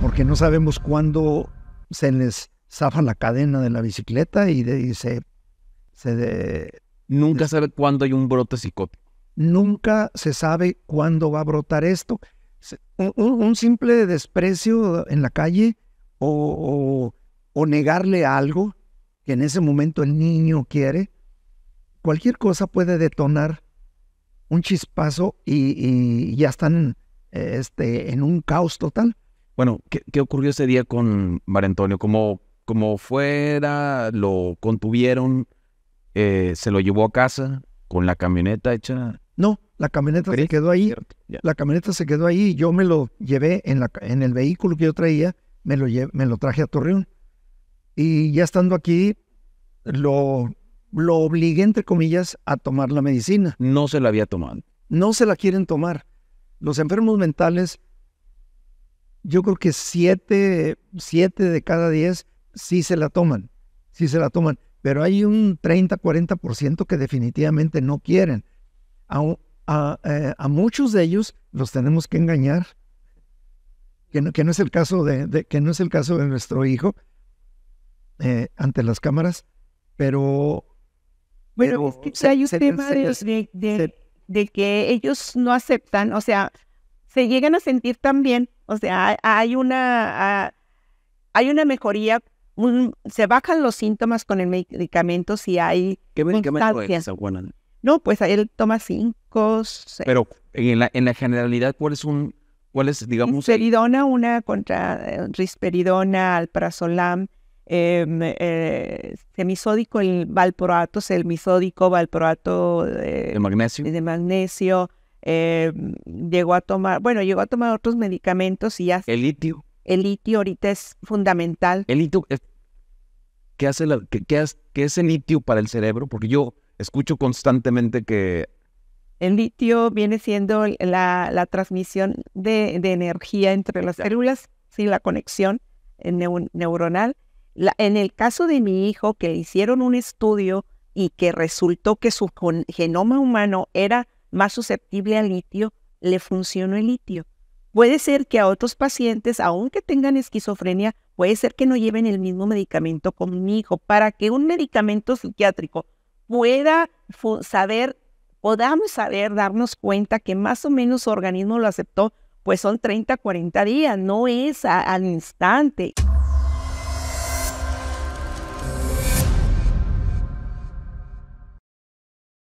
porque no sabemos cuándo se les zafa la cadena de la bicicleta y, de, se... nunca se sabe cuándo hay un brote psicótico. Nunca se sabe cuándo va a brotar esto. Un, simple desprecio en la calle o, negarle algo que en ese momento el niño quiere, cualquier cosa puede detonar un chispazo y, ya están eh, este, en un caos total. Bueno, ¿qué, ocurrió ese día con Mar Antonio? como fuera, lo contuvieron, eh, se lo llevó a casa con la camioneta hecha. No, la camioneta se quedó ahí. La camioneta se quedó ahí. Yo me lo llevé en, la, en el vehículo que yo traía, me lo, me lo traje a Torreón. Y ya estando aquí, lo, lo obligué, entre comillas, a tomar la medicina. No se la había tomado. No se la quieren tomar. Los enfermos mentales yo creo que siete, siete de cada diez sí se la toman, sí se la toman, pero hay un 30, 40% que definitivamente no quieren. A, eh, a, muchos de ellos los tenemos que engañar, que no, es, el caso de, que no es el caso de nuestro hijo eh, ante las cámaras, pero... Bueno, es que hay un tema de, de que ellos no aceptan, o sea, se llegan a sentir también. O sea, hay una, hay una mejoría, se bajan los síntomas con el medicamento si hay... ¿Qué medicamento es bueno. No, pues él toma cinco, Pero en la, en la generalidad, ¿cuál es un, cuál es, digamos... Risperidona, una contra eh, risperidona, alprazolam, em, eh, semisódico, el valproato, semisódico, valproato... Eh, de magnesio. De magnesio eh, llegó a tomar, bueno, llegó a tomar otros medicamentos y ya. El litio. El litio ahorita es fundamental. El litio, ¿qué hace, qué, qué es el litio para el cerebro? Porque yo escucho constantemente que... El litio viene siendo la, transmisión de, energía entre las células, sí, la conexión eh, neuronal. en el caso de mi hijo, que hicieron un estudio y que resultó que su genoma humano era más susceptible al litio, le funcionó el litio. Puede ser que a otros pacientes, aunque tengan esquizofrenia, puede ser que no lleven el mismo medicamento conmigo. Para que un medicamento psiquiátrico pueda saber, podamos saber, darnos cuenta que más o menos su organismo lo aceptó, pues son 30, 40 días, no es al instante.